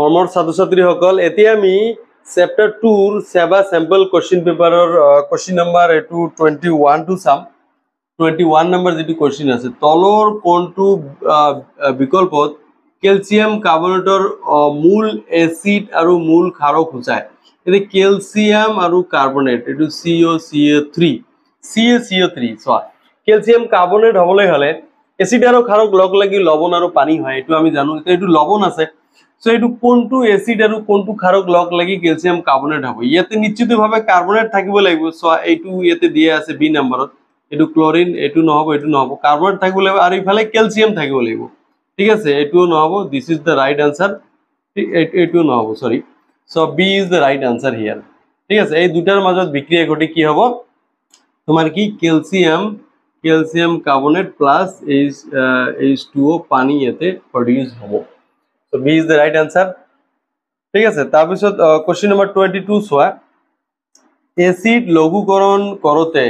মৰ্মৰ ছাত্ৰ ছাত্ৰীসকল এতিয়া আমি চেপ্টাৰ টুৰ ছেবা চেম্পল কুৱেশ্যন পেপাৰৰ কুৱেশ্যন নম্বৰ এইটো টুৱেণ্টি ওৱানটো চাম টুৱেণ্টি ওৱান নম্বৰ যিটো কুৱেশ্যন আছে তলৰ কোনটো বিকল্পত কেলছিয়াম কাৰ্বনেটৰ মূল এচিড আৰু মূল খাৰক সূচায় এতিয়া কেলছিয়াম আৰু কাৰ্বনেট এইটো C O' C A three C A C A three চোৱা কেলছিয়াম কাৰ্বনেট হ'বলৈ হ'লে এচিড আৰু খাৰক লগ লাগি লৱণ আৰু পানী হয় এইটো আমি জানো এতিয়া এইটো লৱণ আছে সো এই কোনটো এসিড আর কোনটো ক্ষারক লগ লাগি ক্যালসিয়াম কার্বনেট হবে ইয়াতে নিশ্চিতভাবে কার্বনেট থাকিব লাগিব সো এইটো ইয়াতে দিয়ে আছে বি নম্বৰত এইটো ক্লোরিন এইটো নহব এইটো নহব কার্বনেট থাকিব লাগিব আর ইফালে ক্যালসিয়াম থাকিব লাগিব ঠিক আছে এইটো নহব this is the right answer এইটো নহব sorry so B is the right answer here ঠিক আছে এই দুটার মাজত বিক্রিয়া ঘটি কি হব তোমার কি calcium calcium carbonate plus H H two O পানি ইয়াতে প্রডিউস হব so b is the right answer ঠিক আছে তাৰপিছত কুৱেশ্যন নম্বৰ টুৱেণ্টি টু চোৱা এচিড লঘুকৰণ কৰোঁতে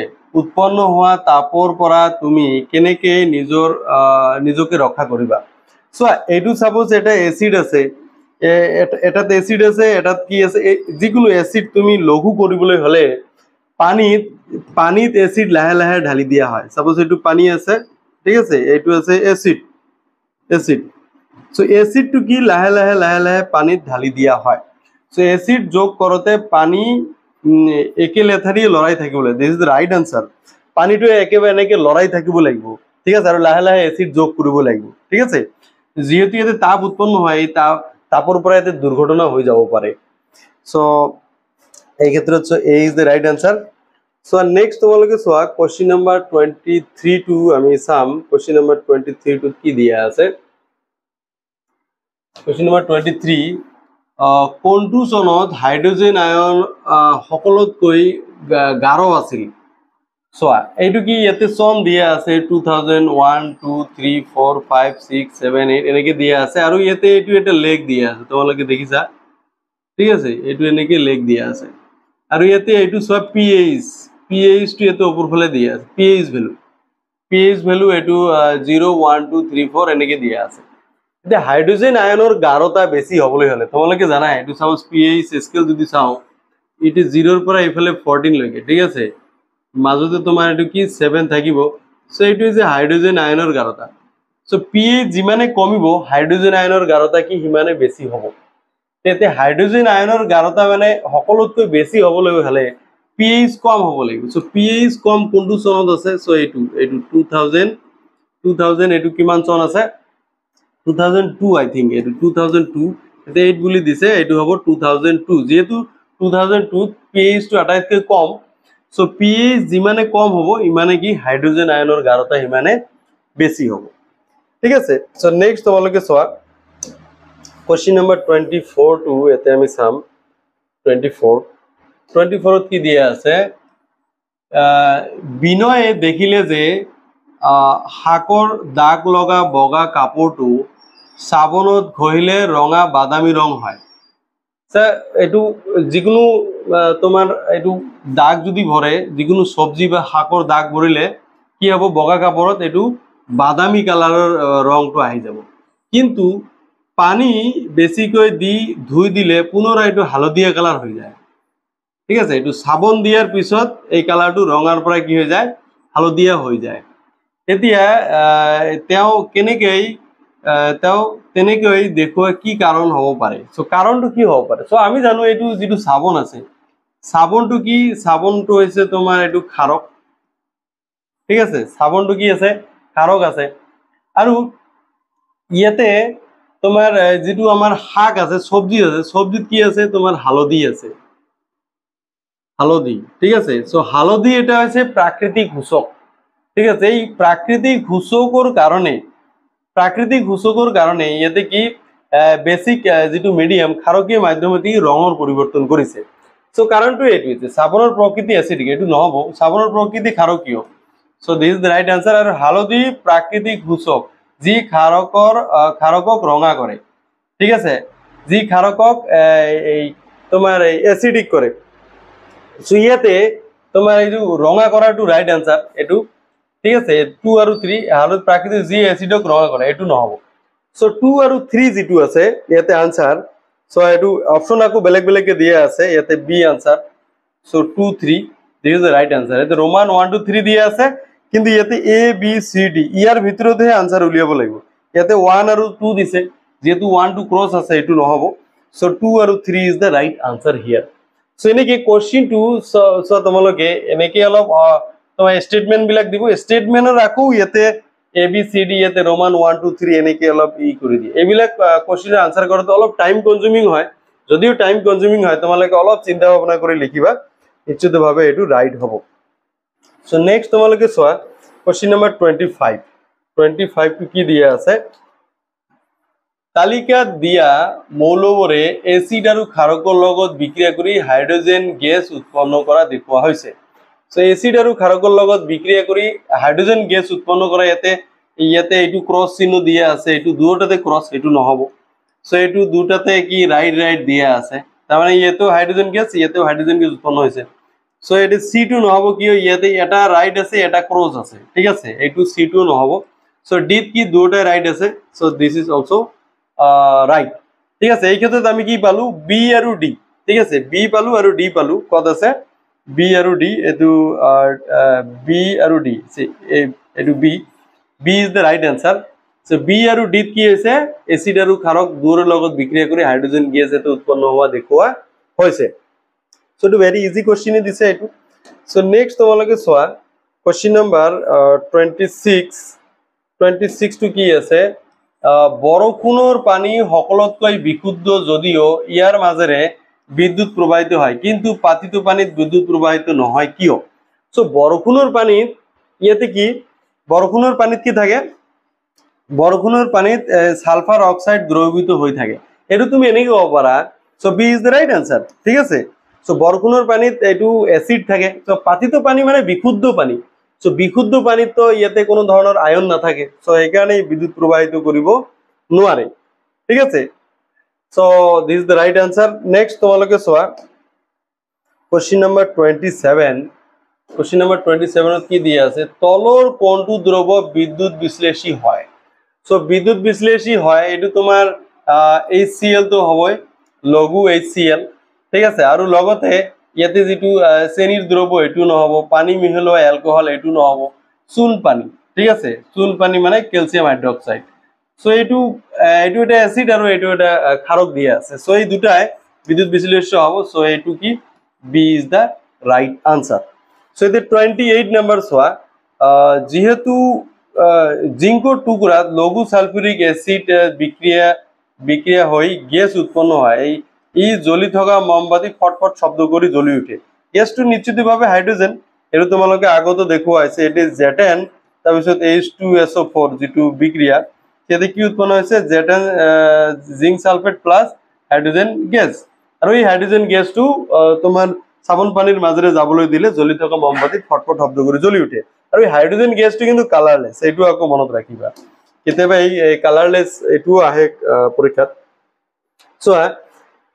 উৎপন্ন হোৱা তাপৰ পৰা তুমি কেনেকৈ নিজৰ নিজকে ৰক্ষা কৰিবা চোৱা এইটো চাপ'জ এটা এচিড আছে এটাত এচিড আছে এটাত কি আছে যিকোনো এচিড তুমি লঘু কৰিবলৈ হ'লে পানীত পানীত এচিড লাহে লাহে ঢালি দিয়া হয় চাপ'জ এইটো পানী আছে ঠিক আছে এইটো আছে এচিড এচিড সো এসিডটো কি লাহে লাহে লাহে লাহে পানীত ঢালি দিয়া হয় সো এসিড যোগ করতে পানি একে লেথাৰি লৰাই থাকিব লাগে this is the right answer পানীটো একেবাৰে এনেকে লৰাই থাকিব লাগিব ঠিক আছে আৰু লাহে লাহে এসিড যোগ কৰিব লাগিব ঠিক আছে যিহেতু ইয়াতে তাপ উৎপন্ন হয় এই তাপ তাপৰ পৰা ইয়াতে দুৰ্ঘটনা হৈ যাব পাৰে সো এই ক্ষেত্ৰত so A is the right answer চোৱা নেক্সট তোমালোকে চোৱা question number twenty three two আমি চাম কুৱেশ্যন নাম্বাৰ টুৱেণ্টি থ্ৰী টুত কি দিয়া আছে কুৱেশ্যন নম্বৰ টুৱেণ্টি থ্ৰী কোনটো চনত হাইড্ৰজেন আয়ন সকলোতকৈ গাঢ় আছিল চোৱা এইটো কি ইয়াতে চন দিয়া আছে two thousand one two three four five six seven eight এনেকৈ দিয়া আছে আৰু ইয়াতে এইটো এটা লেগ দিয়া আছে তোমালোকে দেখিছা ঠিক আছে এইটো এনেকৈ লেগ দিয়া আছে আৰু ইয়াতে এইটো চোৱা পি এইচ পি এইচটো ইয়াতে ওপৰফালে দিয়া আছে P H value P H value এইটো zero' one two three four এনেকৈ দিয়া আছে এতিয়া হাইড্ৰজেন আয়নৰ গাৰতা বেছি হবলৈ হ'লে তোমালোকে জানাই এইটো চাওঁ পি এইচ স্কেল যদি চাওঁ এইটো জিৰ'ৰ পৰা এইফালে ফৰ্টিন লৈকে ঠিক আছে মাজতে তোমাৰ এইটো কি ছেভেন থাকিব চ' এইটো হৈছে হাইড্ৰজেন আয়নৰ গাৰতা চ' পি এইচ যিমানে কমিব হাইড্ৰজেন আয়নৰ গাৰতা কি সিমানে বেছি হ'ব তেতিয়া হাইড্ৰজেন আয়নৰ গাৰতা মানে সকলোতকৈ বেছি হ'বলৈ হ'লে পি এইচ কম হ'ব লাগিব চ' পি এইচ কম কোনটো চনত আছে চ' এইটো এইটো টু থাউজেণ্ড টু থাউজেণ্ড এইটো কিমান চন আছে 2002 I think it 2002 the date bully this is 2002 2002 pH to attack com so pH zimane com hobo imane ki hydrogen ion or garota imane basi hobo so next of all question number 24 to atomic sum 24 24 ki diya se uh binoe dekhile শাকৰ দাগ লগা বগা কাপোৰটো চাবোনত ঘঁহিলে ৰঙা বাদামী ৰং হয় এইটো যিকোনো তোমাৰ এইটো দাগ যদি ভৰে যিকোনো চব্জি বা শাকৰ দাগ ভৰিলে কি হ'ব বগা কাপোৰত এইটো বাদামী কালাৰৰ ৰংটো আহি যাব কিন্তু পানী বেছিকৈ দি ধুই দিলে পুনৰ এইটো হালধীয়া কালাৰ হৈ যায় ঠিক আছে এইটো চাবোন দিয়াৰ পিছত এই কালাৰটো ৰঙাৰ পৰা কি হৈ যায় হালধীয়া হৈ যায় এতিয়া তেওঁ কেনেকৈ তেওঁ তেনেকৈ দেখুৱাই কি কাৰণ হ'ব পাৰে চ' কাৰণটো কি হ'ব পাৰে চ' আমি জানো এইটো যিটো চাবোন আছে চাবোনটো কি চাবোনটো হৈছে তোমাৰ এইটো খাৰক ঠিক আছে চাবোনটো কি আছে খাৰক আছে আৰু ইয়াতে তোমাৰ যিটো আমাৰ শাক আছে চব্জি আছে চব্জিত কি আছে তোমাৰ হালধি আছে হালধি ঠিক আছে চ' হালধি এটা হৈছে প্ৰাকৃতিক সূচক ঠিক আছে এই প্রাকৃতিক ঘুষকর কারণে প্রাকৃতিক ঘুষকর কারণে ইয়াতে কি বেসিক যেটু মিডিয়াম ক্ষারকীয় মাধ্যমে কি রঙর পরিবর্তন করেছে সো কারণটো এইটো যে চাবোনৰ প্ৰকৃতি এচিডিক এইটো নহ'ব চাবোনৰ প্ৰকৃতি ক্ষাৰকীয় so' this the right answer আৰু হালধি প্ৰাকৃতিক ঘুষক যি ক্ষাৰকৰ ক্ষাৰকক ৰঙা কৰে ঠিক আছে যি ক্ষাৰকক এই তোমাৰ এচিডিক কৰে চ' ইয়াতে তোমাৰ এইটো ৰঙা করাটু ৰাইট আনচাৰ এইটো ঠিক আছে টু আৰু থ্ৰী হালত প্ৰাকৃতিক জি এচিডক নহয় কৰে এইটো নহ'ব চ' টু আৰু থ্ৰী যিটো আছে ইয়াতে আনচাৰ চ' এইটো অপশ্যন আকৌ বেলেগ বেলেগকৈ দিয়া আছে ইয়াতে B answer so' two three this is the right answer ইয়াতে ৰোমান ওৱান টু থ্ৰী দিয়া আছে কিন্তু ইয়াতে এ বি চি ডি ইয়াৰ ভিতৰতহে আনচাৰ উলিয়াব লাগিব ইয়াতে ওৱান আৰু টু দিছে যিহেতু ওৱান টু ক্ৰছ আছে এইটো নহ'ব চ' টু আৰু three is the right answer here so' এনেকৈ কুৱেশ্যনটো চ তোমালোকে এনেকৈ অলপ তোমার স্টেটমেন্ট বিলাক দিব স্টেটমেন্টও রাখো ইয়াতে এ বি সি ডি ইয়াতে রোমান ওয়ান টু থ্রি এনেকে অল্প ই করে দিয়ে এইবিলাক কোশ্চিনের আনসার করতে অল্প টাইম কনজিউমিং হয় যদিও টাইম কনজিউমিং হয় তোমালে অল্প চিন্তা ভাবনা করে লিখবা নিশ্চিতভাবে এই রাইট হব সো নেক্সট তোমালে চা question number twenty five twenty five কি দিয়ে আছে তালিকা দিয়া মৌলবরে এসিড আর ক্ষারকর লগত বিক্রিয়া করে হাইড্রোজেন গ্যাস উৎপন্ন করা দেখা হয়েছে সো আৰু খাৰকৰ লগত বিক্ৰিয়া কৰি হাইড্ৰোজেন গেছ উৎপন্ন কৰা ইয়াতে ইয়াতে এই ক্ৰছ চিহ্ন দিয়া আছে এই দুটাতে ক্ৰছ এই নহব সো এই দুটাতে কি ৰাইট ৰাইট দিয়া আছে তাৰমানে ইয়েতেও হাইড্রোজেন গেছ ইয়াতেও হাইড্রোজেন গেছ উৎপন্ন হৈছে সো এটি সি টু নহব কি ইয়াতে এটা ৰাইট আছে এটা ক্ৰছ আছে ঠিক আছে এই সি নহব সো ডিপ কি দুটাই ৰাইট আছে so this is also right ঠিক আছে এই ক্ষেত্ৰত আমি কি পালো বি আৰু ডি ঠিক আছে বি পালো আৰু ডি পালো কত আছে বি আৰু ডি এইটো বি আৰু ডি এইটো B B is the right answer so' B আৰু ডিত কি হৈছে এচিড আৰু খাৰক দূৰৰ লগত বিক্ৰিয়া কৰি হাইড্ৰজেন গেছ এইটো উৎপন্ন হোৱা দেখুওৱা হৈছে চ' এইটো ভেৰি ইজি কুৱেশ্যনে দিছে এইটো চ' নেক্সট তোমালোকে চোৱা question number twenty six twenty ছিক্সটো কি আছে বৰষুণৰ পানী সকলোতকৈ বিশুদ্ধ যদিও ইয়াৰ মাজেৰে বিদ্যুৎ প্রবাহিত হয় কিন্তু পাতিত পানীত বিদ্যুৎ প্রবাহিত নহয় কিয় সো বৰষুণৰ পানীত ইয়াতে কি বৰষুণৰ পানীত কি থাকে বৰষুণৰ পানীত সালফার অক্সাইড দ্রবীভূত হৈ থাকে এটু তুমি এনেকে ক'ব পাৰা so B is the right answer ঠিক আছে সো বৰষুণৰ পানীত এইটো এচিড থাকে সো পাতিত পানী মানে বিশুদ্ধ পানী সো বিশুদ্ধ পানীততো ইয়াতে কোনো ধৰণৰ আয়ন নাথাকে সো সেইকাৰণে বিদ্যুৎ প্রবাহিত কৰিব নোৱাৰে ঠিক আছে So this is the right answer. Next, to question number 27. Question number 27 of Tolor Kontu Drobo Bidud Bisleshi Hoy. So Bidud Bisleshi Hoy, it is Tomar ACL to Hawaii, Logu ACL. Take a say, Aru Logote, yet is it to Seni Drobo, Etunovo, Pani Mihalo, alcohol, Etunovo, Soon Pani. Take a say, Soon Pani Mana, calcium hydroxide. So এইটু এইটু এটা acid আর এইটু এটা ক্ষারক দিয়ে আছে so এই দুটায় বিদ্যুৎ বিশ্লেষ্য হব so এইটু কি B is the right answer so এদের টোয়েন্টি এইট নাম্বার ছোয়া যেহেতু জিঙ্কর টুকরা লঘু সালফিউরিক অ্যাসিড বিক্রিয়া বিক্রিয়া হয়ে গ্যাস উৎপন্ন হয় এই ই জ্বলি থকা মমবাতি ফটফট শব্দ কৰি জ্বলি উঠে গেছটো নিশ্চিতভাৱে হাইড্ৰজেন এইটো তোমালোকে আগতো দেখুৱাইছে ইট ইজ জেটেন তাৰপিছত H two S O' four যিটো বিক্ৰিয়া কেতে কি উৎপন্ন হৈছে জেটেন zinc sulphate plus hydrogen gas আর এই হাইড্রোজেন গেছটু তোমার সাবন পানির মাজরে যাবলে দিলে জ্বলি থকা মোমবাতি ফটফট শব্দ কৰি জ্বলি উঠে আৰু এই হাইড্ৰোজেন গেছটু কিন্তু কালাৰলেস এইটু আক মনত ৰাখিবা কেতবা এই কালাৰলেস এটু আহে পৰীক্ষাত সো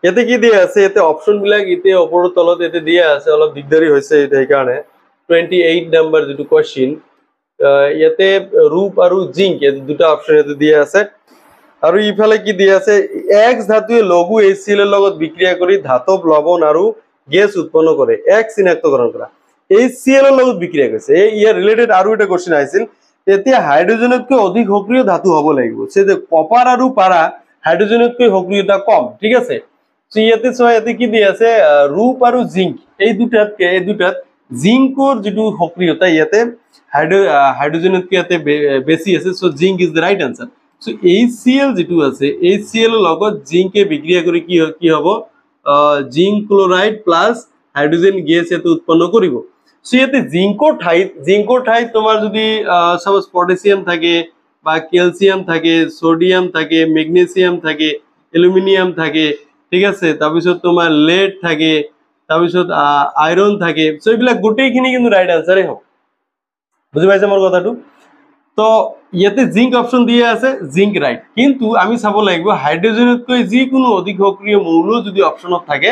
এতে কি দিয়া আছে এতে অপশন বিলাক ইতে অপর তলত এতে দিয়ে আছে অলপ দিগদারি হৈছে এই কারণে টুয়েন্টি এইট নাম্বার যেটা কোয়েশ্চিন ইয়াতে রূপ আর জিঙ্ক দুটা অপশন দিয়ে আছে আর ইফালে কি দিয়ে আছে এক্স ধাতুয়ে লঘু এসিএল এর বিক্রিয়া করে ধাতব লবণ আর গ্যাস উৎপন্ন করে এক চিনাক্তকরণ করা এই সিএল এর বিক্রিয়া করেছে ইয়ার রিলেটেড আরো একটা কোশ্চেন আসছিল এতিয়া হাইড্রোজেনতকে অধিক সক্রিয় ধাতু হব লাগবে সে যে কপার আর পারা হাইড্রোজেনতকে সক্রিয়তা কম ঠিক আছে ইয়াতে ইয়াতে কি দিয়ে আছে রূপ আর জিঙ্ক এই দুটাতকে এই দুটাত জিঙ্কর যে সক্রিয়তা ইয়াতে হাইড্রোজেনের ক্রিয়াতে বেশি আছে so zinc is the right answer so H Cl যেটু আছে এই সিএল লগত জিঙ্কে বিক্রিয়া করে কি কি হব zinc chloride plus hydrogen gas ইয়াতে উৎপন্ন কৰিব সো ইয়াতে জিঙ্কর ঠাইত জিঙ্কর ঠাইত তোমার যদি সাপোজ পটাশিয়াম থাকে বা ক্যালসিয়াম থাকে সোডিয়াম থাকে ম্যাগনেসিয়াম থাকে অ্যালুমিনিয়াম থাকে ঠিক আছে পিছত তোমাৰ লেড থাকে পিছত আইৰণ থাকে সো এইবিলাক গোটেইখিনি কিন্তু ৰাইট আনসারে হব বুজি পাইছে মোৰ কথাটো তো ইয়াতে জিংক অপশ্যন দিয়া আছে জিংক রাইট কিন্তু আমি চাব লাগিব হাইড্রোজেনতকৈ যিকোনো অধিক সক্রিয় মৌল যদি অপশনত থাকে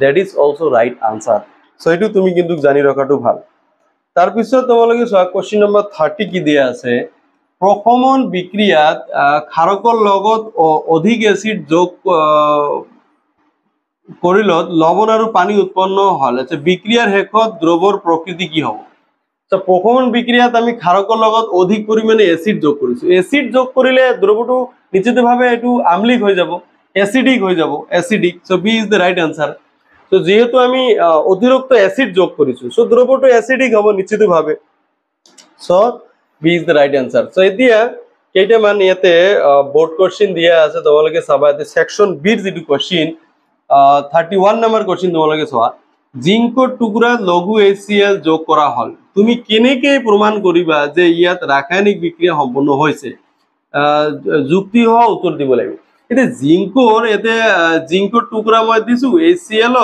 that is also right answer so এইটো তুমি কিন্তু জানি রাখাটো ভাল তাৰপিছত তোমালোকে চা কোশ্চিন নম্বৰ থাৰ্টি কি দিয়া আছে প্ৰসমন বিক্ৰিয়াত খাৰকৰ লগত অধিক এচিড যোগ কৰিলত লবণ আৰু পানী উৎপন্ন হল বিক্ৰিয়াৰ শেষত দ্ৰবৰ প্ৰকৃতি কি হব তো প্রকোন বিক্রিয়াত আমি খারকর লগত অধিক পরিমাণে এসিড যোগ কৰিছো এসিড যোগ কৰিলে নিশ্চিত নিশ্চিতভাৱে এইটো আমলিক হৈ যাব অ্যাসিডিক হয়ে যাব acidic so B is the right answer তো যেহেতু আমি অতিরিক্ত অ্যাসিড যোগ করেছি সো দ্রবটু অ্যাসিডিক হব ভাবে so B is the right answer so এতিয়া কেইটামান ইয়াতে বোর্ড কোশ্চিন দিয়া আছে তোমালোকে চাবা ইয়াতে সেকশন বিৰ যিটো question thirty one number question তোমালোকে চোৱা জিঙ্কর টুকরা লঘু এসিএল যোগ করা হল তুমি কেনেকে প্রমাণ করিবা যে ইয়াত রাসায়নিক বিক্রিয়া সম্পন্ন হয়েছে যুক্তি হওয়া উত্তর দিব লাগবে এতে জিঙ্কর এতে জিঙ্কর টুকরা মানে দিছু এসিএল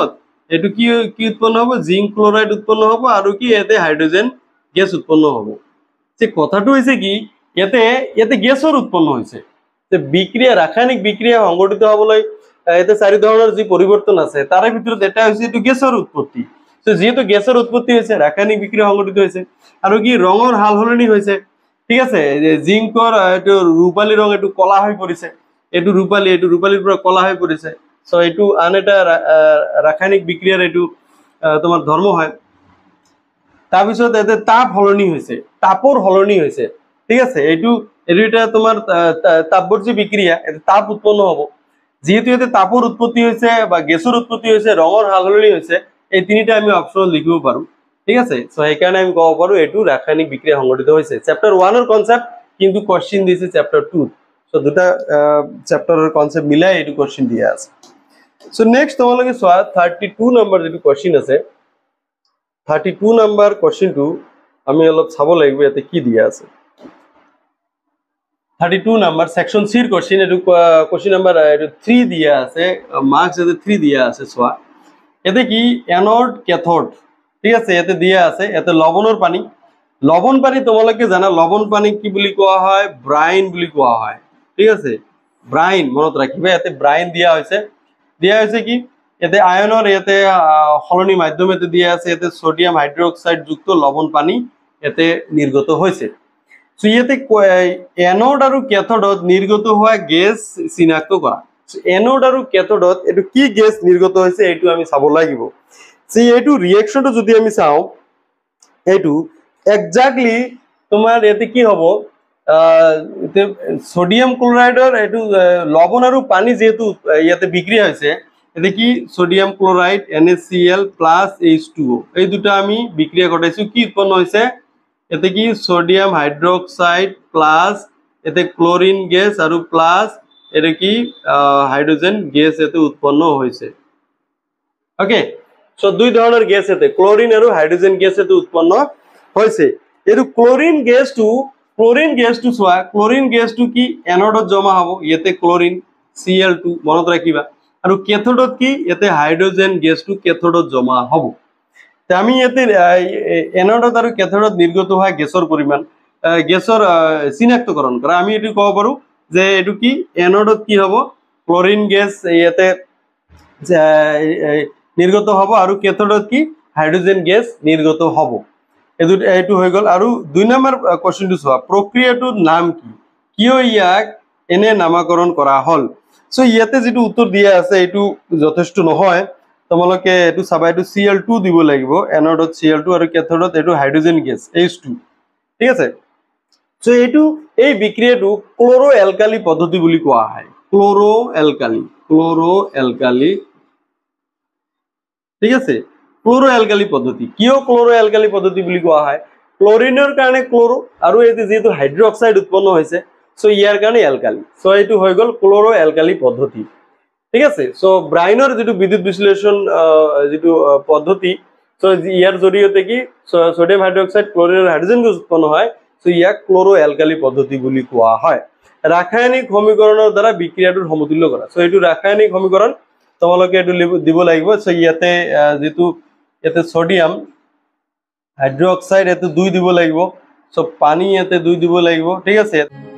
এই কি কি উৎপন্ন হবো জিঙ্ক ক্লোরাইড উৎপন্ন হবো আর কি এতে হাইড্রোজেন গ্যাস উৎপন্ন হবো সে কথাটা হয়েছে কি এতে এতে গ্যাসর উৎপন্ন হয়েছে বিক্রিয়া রাসায়নিক বিক্রিয়া সংঘটিত হবলে এতে চারি ধরনের যে পরিবর্তন আছে তার ভিতর এটা হয়েছে এই গ্যাসের উৎপত্তি তো যেহেতু গ্যাসের উৎপত্তি হয়েছে রাসায়নিক বিক্রিয়া সংঘটিত হয়েছে আর কি রঙের হাল হলনি হয়েছে ঠিক আছে জিঙ্কর এই রূপালী রং একটু কলা হয়ে পড়েছে এই রূপালী এই রূপালীর পর কলা হয়ে পড়েছে সো এই আন এটা রাসায়নিক বিক্রিয়ার এই তোমার ধর্ম হয় তারপর এতে তাপ সলনি হয়েছে তাপর সলনি হয়েছে ঠিক আছে এই এটা তোমার তাপবর্জী বিক্রিয়া এতে তাপ উৎপন্ন হবো যেহেতু এতে তাপর উৎপত্তি হয়েছে বা গ্যাসের উৎপত্তি হয়েছে রঙর হালহলি হয়েছে এই তিনটা আমি অপশন লিখব পারো ঠিক আছে সো সেইকাৰণে আমি কব পারো এটু রাসায়নিক বিক্রিয়া সংঘটিত হয়েছে চ্যাপ্টার ওয়ানের কনসেপ্ট কিন্তু কোয়েশ্চেন দিয়েছে চ্যাপ্টার টু সো দুটা চ্যাপ্টারের কনসেপ্ট মিলাই এইটো কোয়েশ্চেন দিয়ে আছে সো নেক্সট তোমালোকে চোৱা থাৰ্টি টু নম্বৰ যিটো কোয়েশ্চেন আছে থাৰ্টি টু নম্বৰ কোয়েশ্চেনটো আমি অল্প চাব লাগবে এতে কি দিয়ে আছে থার্টি টু নাম্বার সেকশন সির কোশ্চিন একটু কোশ্চিন নাম্বার থ্রি দিয়া আছে মার্কস এতে থ্রি দিয়ে আছে সোয়া এতে কি অ্যানোড ক্যাথোড ঠিক আছে এতে দিয়া আছে এতে লবণের পানি লবণ পানি তোমালোকে জানা লবণ পানি কি বুলি কোৱা হয় ব্রাইন বুলি কোৱা হয় ঠিক আছে ব্রাইন মনত রাখিবে এতে ব্রাইন দিয়া হয়েছে দিয়া হয়েছে কি এতে আয়নের এতে সলনি মাধ্যম এতে দিয়া আছে এতে সোডিয়াম হাইড্রোক্সাইড যুক্ত লবণ পানি এতে নির্গত হয়েছে সো এনোড আৰু কেথডত নিৰ্গত হোৱা গেছ চিনাক্ত কৰা এনোড আৰু কেথডত এইটো কি গেছ নিৰ্গত হৈছে এইটো আমি চাব লাগিব সি এইটো ৰিয়েকশ্যনটো যদি আমি চাওঁ এইটো একজাক্টলি তোমাৰ ইয়াতে কি হ'ব ছডিয়াম ক্লৰাইডৰ এইটো লৱণ আৰু পানী যিহেতু ইয়াতে বিক্ৰী হৈছে এতিয়া কি sodium chloride N S C L plus H two O' এই দুটা আমি বিক্ৰিয়া ঘটাইছোঁ কি উৎপন্ন হৈছে এতে কি সোডিয়াম হাইড্রোক্সাইড প্লাস এতে ক্লোরিন গ্যাস আর প্লাস এটা কি হাইড্রোজেন গ্যাস এতে উৎপন্ন হয়েছে ওকে সো দুই ধরনের গ্যাস এতে ক্লোরিন আর হাইড্রোজেন গ্যাস এতে উৎপন্ন হয়েছে এর chlorine gas two chlorine gas two so chlorine gas two কি অ্যানোডত জমা হব এতে ক্লোরিন সিএল টু মনত রাখবা আর কেথোডত কি এতে হাইড্রোজেন গ্যাস টু কেথোডত জমা হবো আমি ইয়াতে এনডত আৰু কেথডত নিৰ্গত হোৱা গেছৰ পৰিমাণ গেছৰ চিনাক্তকৰণ কৰা আমি এইটো ক'ব পাৰোঁ যে এইটো কি এনডত কি হ'ব ক্লৰিন গেছ ইয়াতে নিৰ্গত হ'ব আৰু কেথডত কি হাইড্ৰজেন গেছ নিৰ্গত হ'ব এইটো এইটো হৈ গ'ল আৰু দুই নম্বৰ কুৱেশ্যনটো চোৱা প্ৰক্ৰিয়াটোৰ নাম কি কিয় ইয়াক এনে নামাকৰণ কৰা হ'ল চ' ইয়াতে যিটো উত্তৰ দিয়া আছে এইটো যথেষ্ট নহয় তোমালোকে এইটো চাবা এইটো চি এল টু দিব লাগিব এনডত চি এল টু আৰু কেথডত এইটো হাইড্ৰজেন গেছ এইচ টু ঠিক আছে চ' এইটো এই বিক্ৰিয়াটো ক্লৰ' এলকালি পদ্ধতি বুলি কোৱা হয় ক্লৰ' এলকালি ক্লৰ' এলকালি ঠিক আছে ক্লৰ' এলকালি পদ্ধতি কিয় ক্লৰ' এলকালি পদ্ধতি বুলি কোৱা হয় ক্লৰিনৰ কাৰণে ক্লৰ' আৰু এইটো যিহেতু হাইড্ৰ অক্সাইড উৎপন্ন হৈছে চ' ইয়াৰ কাৰণে এলকালি চ' এইটো হৈ গ'ল ক্লৰ' এলকালি পদ্ধতি ঠিক আছে চ' ব্ৰাইনৰ যিটো বিদ্যুৎ বিশ্লেষণ যিটো পদ্ধতি চ' ইয়াৰ জৰিয়তে কি sodium hydroxide chlorine hydrogen gas উৎপন্ন হয় চ' ইয়াক ক্লৰ' এলকালি পদ্ধতি বুলি কোৱা হয় ৰাসায়নিক সমীকৰণৰ দ্বাৰা বিক্ৰিয়াটোৰ সমতুল্য কৰা চ' এইটো ৰাসায়নিক সমীকৰণ তোমালোকে এইটো দিব লাগিব চ' ইয়াতে যিটো ইয়াতে ছ'ডিয়াম হাইড্ৰ অক্সাইড ইয়াতে দুই দিব লাগিব চ' পানী ইয়াতে দুই দিব লাগিব ঠিক আছে